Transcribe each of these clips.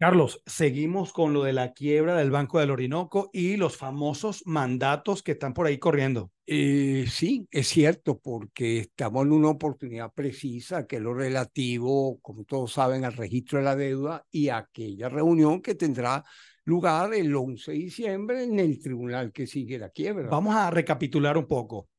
Carlos, seguimos con lo de la quiebra del Banco del Orinoco y los famosos mandatos que están por ahí corriendo. Eh, sí, es cierto, porque estamos en una oportunidad precisa, que lo relativo, como todos saben, al registro de la deuda y aquella reunión que tendrá lugar el 11 de diciembre en el tribunal que sigue la quiebra. Vamos a recapitular un poco.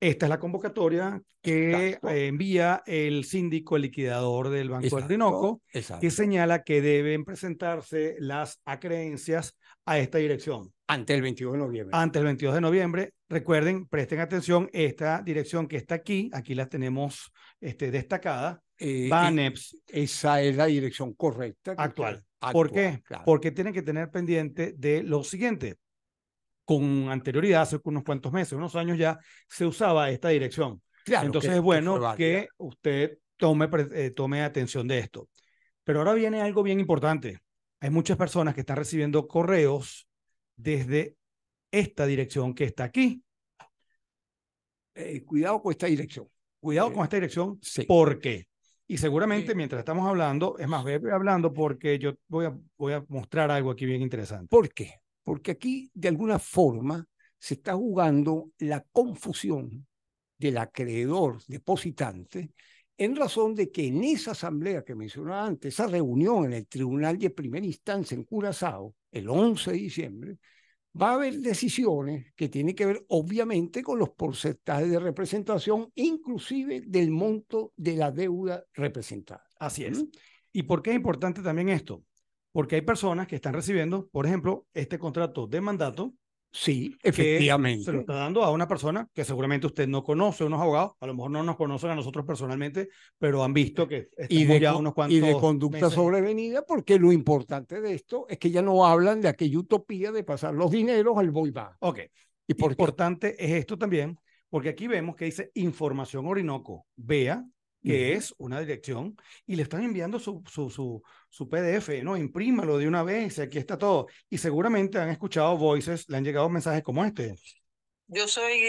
Esta es la convocatoria que eh, envía el síndico, liquidador del Banco Exacto. del que señala que deben presentarse las acreencias a esta dirección. Antes del 22 de noviembre. Antes del 22 de noviembre. Recuerden, presten atención, esta dirección que está aquí, aquí la tenemos este, destacada, BANEPS. Eh, esa es la dirección correcta. Actual. ¿Por qué? Porque tienen que tener pendiente de lo siguiente con anterioridad, hace unos cuantos meses, unos años ya, se usaba esta dirección. Entonces es bueno que, usted tome, eh, tome atención de esto. Pero ahora viene algo bien importante. Hay muchas personas que están recibiendo correos desde esta dirección que está aquí. Eh, cuidado con esta dirección. Cuidado eh, con esta dirección. Sí. ¿Por qué? Y seguramente mientras estamos hablando, es más, voy hablando porque yo voy a, voy a mostrar algo aquí bien interesante. ¿Por qué? porque aquí de alguna forma se está jugando la confusión del acreedor depositante en razón de que en esa asamblea que mencionaba antes, esa reunión en el Tribunal de Primera Instancia en Curazao, el 11 de diciembre, va a haber decisiones que tienen que ver obviamente con los porcentajes de representación, inclusive del monto de la deuda representada. Así es. ¿Mm? ¿Y por qué es importante también esto? Porque hay personas que están recibiendo, por ejemplo, este contrato de mandato. Sí, efectivamente. Se lo está dando a una persona que seguramente usted no conoce, unos abogados, a lo mejor no nos conocen a nosotros personalmente, pero han visto que y de, ya unos cuantos. Y de conducta sobrevenida, porque lo importante de esto es que ya no hablan de aquella utopía de pasar los dineros al boibá. Ok. ¿Y por importante es esto también, porque aquí vemos que dice información Orinoco. Vea que es una dirección, y le están enviando su, su, su, su, PDF, ¿no? Imprímalo de una vez, aquí está todo. Y seguramente han escuchado voices, le han llegado mensajes como este. Yo soy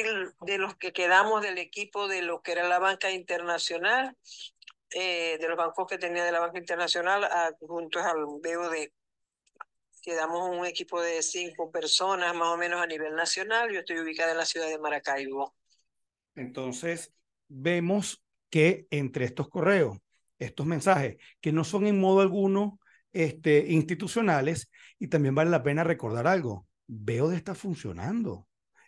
de los que quedamos del equipo de lo que era la banca internacional, eh, de los bancos que tenía de la banca internacional, a, juntos al BOD. Quedamos un equipo de cinco personas más o menos a nivel nacional. Yo estoy ubicada en la ciudad de Maracaibo. Entonces, vemos que entre estos correos, estos mensajes, que no son en modo alguno este, institucionales, y también vale la pena recordar algo, veo de estar funcionando.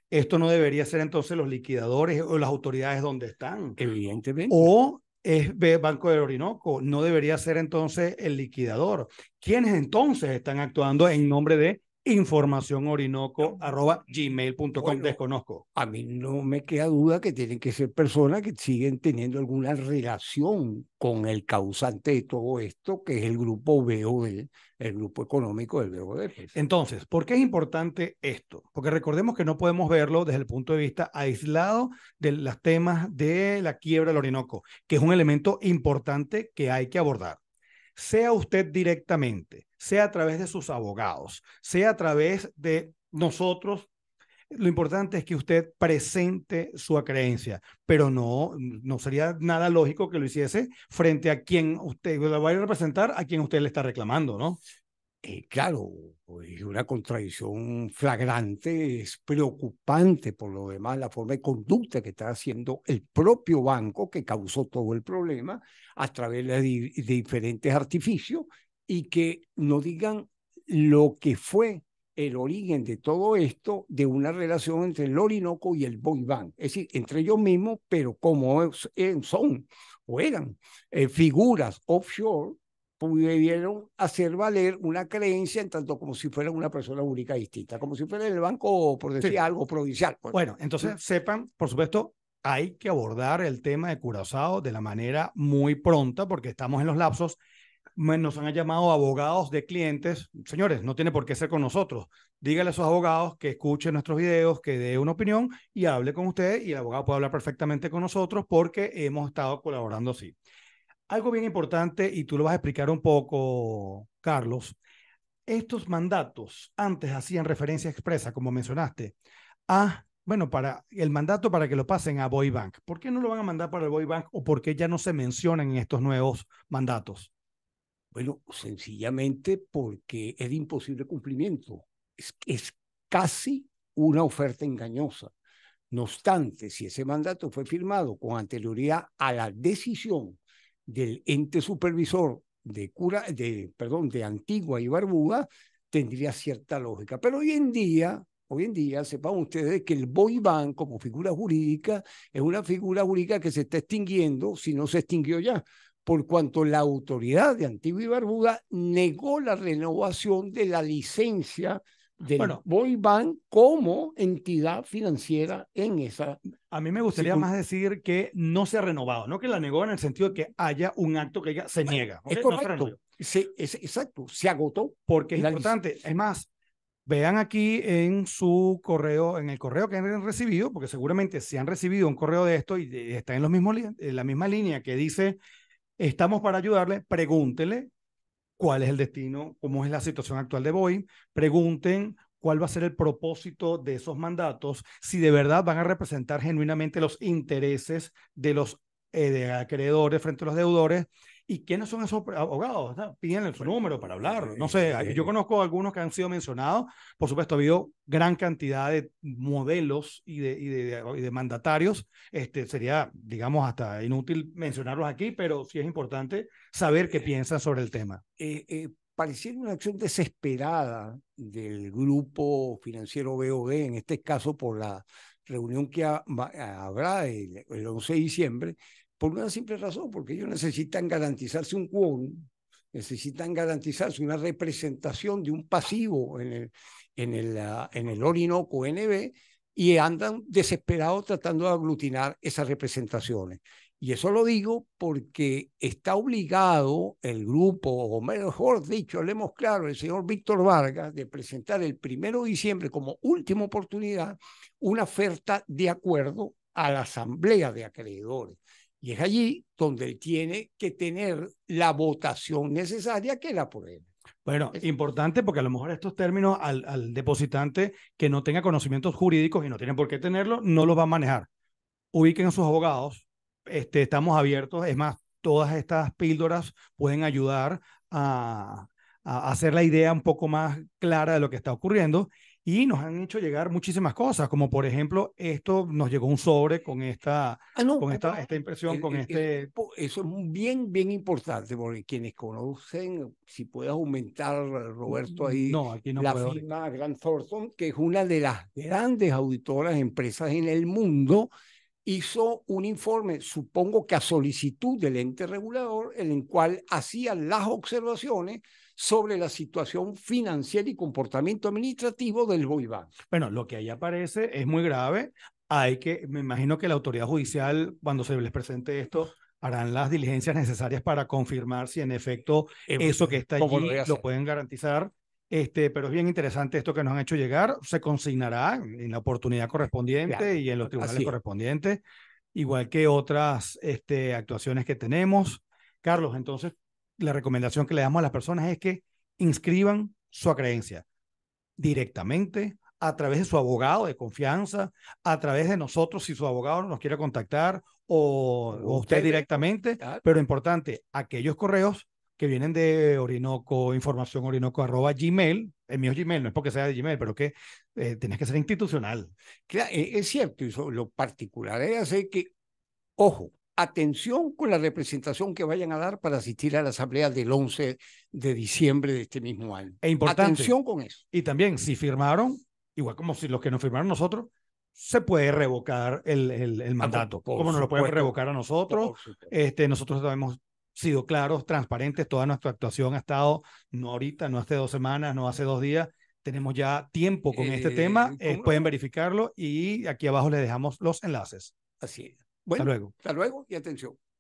Esto no debería ser entonces los liquidadores o las autoridades donde están. Evidentemente. O es Banco del Orinoco, no debería ser entonces el liquidador. ¿Quiénes entonces están actuando en nombre de informacionorinoco.gmail.com. gmail.com Desconozco. A mí no me queda duda que tienen que ser personas que siguen teniendo alguna relación con el causante de todo esto, que es el grupo BOD, el grupo económico del BOD. Entonces, ¿por qué es importante esto? Porque recordemos que no podemos verlo desde el punto de vista aislado de los temas de la quiebra del Orinoco, que es un elemento importante que hay que abordar. Sea usted directamente sea a través de sus abogados, sea a través de nosotros lo importante es que usted presente su creencia, pero no, no sería nada lógico que lo hiciese frente a quien usted lo va a representar, a quien usted le está reclamando, ¿no? Eh, claro, es una contradicción flagrante, es preocupante por lo demás la forma de conducta que está haciendo el propio banco que causó todo el problema a través de diferentes artificios y que no digan lo que fue el origen de todo esto de una relación entre el Orinoco y el Boy es decir, entre ellos mismos, pero como eh, son o eran eh, figuras offshore, pudieron hacer valer una creencia en tanto como si fuera una persona única distinta, como si fuera el banco, por decir algo, provincial. Pues. Bueno, entonces sepan, por supuesto, hay que abordar el tema de Curazao de la manera muy pronta, porque estamos en los lapsos nos han llamado abogados de clientes. Señores, no tiene por qué ser con nosotros. Dígale a esos abogados que escuchen nuestros videos, que dé una opinión y hable con ustedes. Y el abogado puede hablar perfectamente con nosotros porque hemos estado colaborando así. Algo bien importante, y tú lo vas a explicar un poco, Carlos. Estos mandatos antes hacían referencia expresa, como mencionaste, a bueno, para el mandato para que lo pasen a Boy Bank, ¿Por qué no lo van a mandar para el Bank o por qué ya no se mencionan en estos nuevos mandatos? Bueno, sencillamente porque es de imposible cumplimiento. Es, casi una oferta engañosa. No obstante, si ese mandato fue firmado con anterioridad a la decisión del ente supervisor de, cura, de, perdón, de Antigua y Barbuda, tendría cierta lógica. Pero hoy en día, hoy en día, sepan ustedes que el boiván como figura jurídica es una figura jurídica que se está extinguiendo si no se extinguió ya por cuanto la autoridad de Antigua y Barbuda negó la renovación de la licencia del bueno, Boy como entidad financiera en esa. A mí me gustaría más decir que no se ha renovado, no que la negó en el sentido de que haya un acto que ella se niega. Es correcto. exacto, se agotó. Porque es importante. Es más, vean aquí en su correo, en el correo que han recibido, porque seguramente si han recibido un correo de esto y está en los mismos, en la misma línea que dice Estamos para ayudarle. Pregúntele cuál es el destino, cómo es la situación actual de Boeing. Pregunten cuál va a ser el propósito de esos mandatos, si de verdad van a representar genuinamente los intereses de los eh, acreedores frente a los deudores ¿Y quiénes son esos abogados? Pídenle su número para hablarlo. No sé, yo eh, conozco algunos que han sido mencionados. Por supuesto, ha habido gran cantidad de modelos y de, mandatarios. Este, sería, digamos, hasta inútil mencionarlos aquí, pero sí es importante saber qué eh, piensan sobre el tema. Eh, eh, pareciera una acción desesperada del grupo financiero BOG, en este caso por la reunión que habrá el, el 11 de diciembre, por una simple razón, porque ellos necesitan garantizarse un quórum, necesitan garantizarse una representación de un pasivo en el, en el, ah, en el Orinoco NB y andan desesperados tratando de aglutinar esas representaciones. Y eso lo digo porque está obligado el grupo, o mejor dicho, hablemos claro, el señor Víctor Vargas, de presentar el primero de diciembre como última oportunidad una oferta de acuerdo a la asamblea de acreedores. Y es allí donde él tiene que tener la votación necesaria que la apruebe. Bueno, es... importante porque a lo mejor estos términos al, depositante que no tenga conocimientos jurídicos y no tiene por qué tenerlo, no los va a manejar. Ubiquen a sus abogados, este, estamos abiertos, es más, todas estas píldoras pueden ayudar a, a hacer la idea un poco más clara de lo que está ocurriendo y nos han hecho llegar muchísimas cosas, como por ejemplo, esto nos llegó un sobre con esta, ah, con esta, esta impresión, con este... Eso es bien, bien importante, porque quienes conocen, si puedes aumentar, Roberto, ahí la firma Grant Thornton, que es una de las grandes auditoras, empresas en el mundo, hizo un informe, supongo que a solicitud del ente regulador, en el cual hacía las observaciones sobre la situación financiera y comportamiento administrativo del Boiván. Bueno, lo que ahí aparece es muy grave. Hay que, me imagino que la autoridad judicial, cuando se les presente esto, harán las diligencias necesarias para confirmar si en efecto em, eso que está allí lo pueden garantizar este, pero es bien interesante esto que nos han hecho llegar. Se consignará en la oportunidad correspondiente y en los tribunales correspondientes, igual que otras este, actuaciones que tenemos. Carlos, entonces, la recomendación que le damos a las personas es que inscriban su acreencia directamente a través de su abogado de confianza, a través de nosotros si su abogado nos quiere contactar o, usted, directamente, pero importante, aquellos correos que vienen de Orinoco, información Orinoco Gmail, el mío es Gmail, no es porque sea de Gmail, pero que eh, tenés que ser institucional. Eh, es cierto, y lo particular es hacer que, ojo, atención con la representación que vayan a dar para asistir a la asamblea del 11 de diciembre de este mismo año. E importante. Atención con eso. Y también, si firmaron, igual como si los que nos firmaron nosotros, se puede revocar el, el, ah, mandato. cómo nos lo pueden revocar a nosotros, este, nosotros sabemos sido claros, transparentes, toda nuestra actuación ha estado, no ahorita, no hace dos semanas, no hace dos días, tenemos ya tiempo con este eh, tema, eh, pueden verificarlo y aquí abajo les dejamos los enlaces. Así es. hasta luego. Hasta luego y atención.